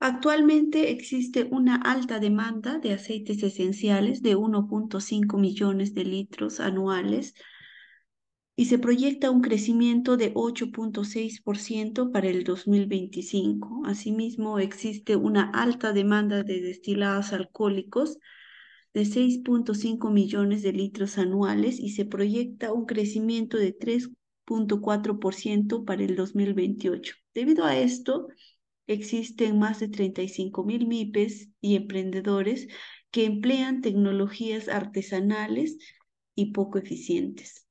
Actualmente existe una alta demanda de aceites esenciales de 1.5 millones de litros anuales y se proyecta un crecimiento de 8.6% para el 2025. Asimismo, existe una alta demanda de destilados alcohólicos de 6.5 millones de litros anuales y se proyecta un crecimiento de 3.4% para el 2028. Debido a esto, existen más de 35.000 MIPES y emprendedores que emplean tecnologías artesanales y poco eficientes.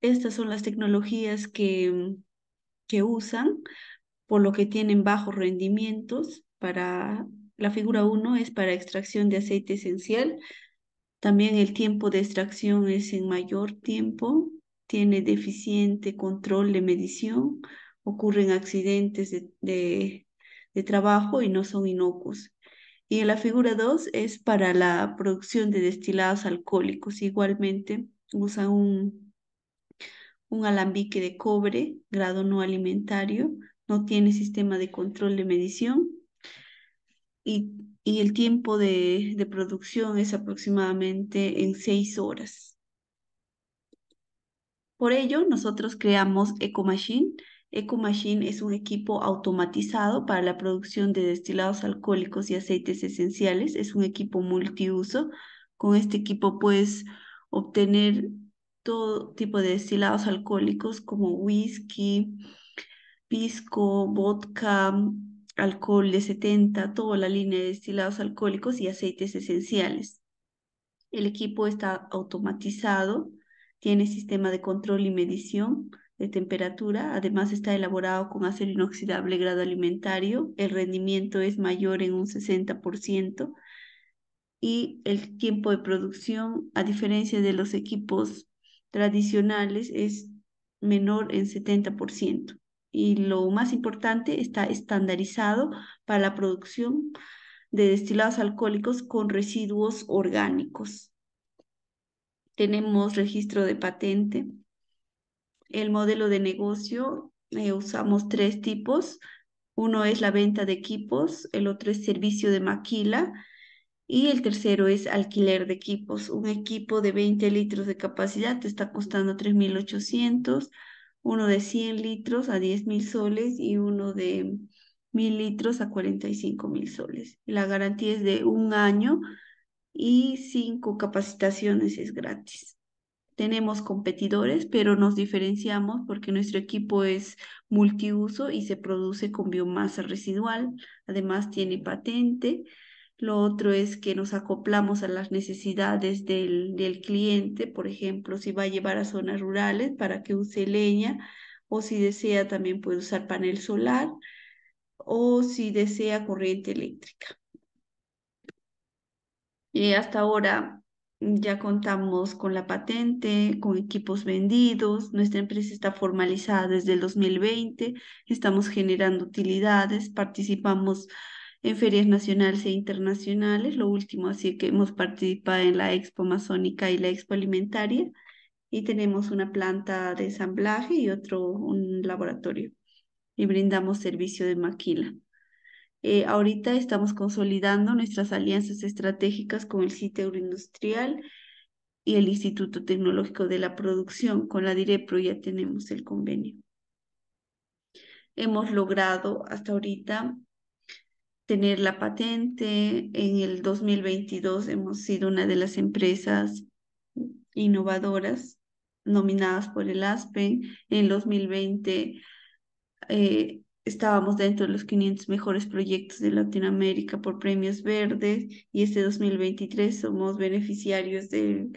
Estas son las tecnologías que, mm, que usan, por lo que tienen bajos rendimientos. Para la figura 1 es para extracción de aceite esencial. También el tiempo de extracción es en mayor tiempo, tiene deficiente control de medición, ocurren accidentes de, trabajo y no son inocuos. Y en la figura 2 es para la producción de destilados alcohólicos. Igualmente usa un, un alambique de cobre, grado no alimentario, no tiene sistema de control de medición y, el tiempo de, producción es aproximadamente en 6 horas. Por ello, nosotros creamos EcoMachine, EcoMachine es un equipo automatizado para la producción de destilados alcohólicos y aceites esenciales. Es un equipo multiuso. Con este equipo puedes obtener todo tipo de destilados alcohólicos como whisky, pisco, vodka, alcohol de 70, toda la línea de destilados alcohólicos y aceites esenciales. El equipo está automatizado, tiene sistema de control y medición de temperatura. Además está elaborado con acero inoxidable grado alimentario. El rendimiento es mayor en un 60% y el tiempo de producción, a diferencia de los equipos tradicionales, es menor en 70%. Y lo más importante, está estandarizado para la producción de destilados alcohólicos con residuos orgánicos. Tenemos registro de patente, el modelo de negocio, eh, usamos tres tipos. Uno es la venta de equipos, el otro es servicio de maquila y el tercero es alquiler de equipos. Un equipo de 20 litros de capacidad te está costando 3.800, uno de 100 litros a 10.000 soles y uno de 1.000 litros a 45.000 soles. La garantía es de un año y cinco capacitaciones es gratis tenemos competidores, pero nos diferenciamos porque nuestro equipo es multiuso y se produce con biomasa residual. Además, tiene patente. Lo otro es que nos acoplamos a las necesidades del, cliente, por ejemplo, si va a llevar a zonas rurales para que use leña o si desea también puede usar panel solar o si desea corriente eléctrica. Y eh, hasta ahora ya contamos con la patente, con equipos vendidos, nuestra empresa está formalizada desde el 2020, estamos generando utilidades, participamos en ferias nacionales e internacionales, lo último, así que hemos participado en la Expo Amazónica y la Expo Alimentaria, y tenemos una planta de ensamblaje y otro, un laboratorio, y brindamos servicio de maquila. Eh, ahorita estamos consolidando nuestras alianzas estratégicas con el sitio Euroindustrial y el Instituto Tecnológico de la Producción. Con la DIREPRO ya tenemos el convenio. Hemos logrado hasta ahorita tener la patente. En el 2022 hemos sido una de las empresas innovadoras nominadas por el ASPEN. En el 2020 eh, estábamos dentro de los 500 mejores proyectos de Latinoamérica por premios verdes y este 2023 somos beneficiarios del,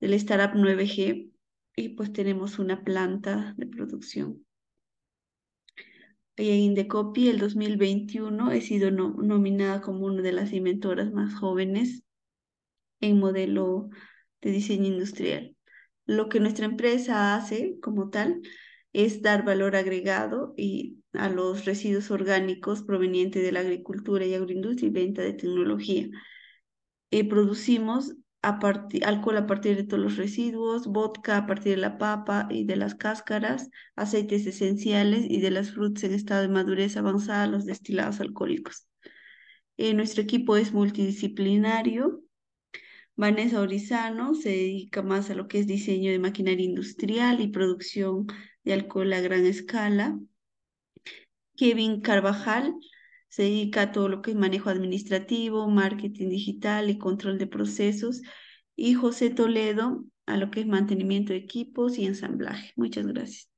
Startup 9G y pues tenemos una planta de producción. Y en eh, Indecopy el 2021 he sido nominada como una de las inventoras más jóvenes en modelo de diseño industrial. Lo que nuestra empresa hace como tal es dar valor agregado y a los residuos orgánicos provenientes de la agricultura y agroindustria y venta de tecnología. Eh, producimos alcohol a partir de todos los residuos, vodka a partir de la papa y de las cáscaras, aceites esenciales y de las frutas en estado de madurez avanzada, los destilados alcohólicos. Eh, nuestro equipo es multidisciplinario Vanessa Orizano se dedica más a lo que es diseño de maquinaria industrial y producción de alcohol a gran escala. Kevin Carvajal se dedica a todo lo que es manejo administrativo, marketing digital y control de procesos. Y José Toledo a lo que es mantenimiento de equipos y ensamblaje. Muchas gracias.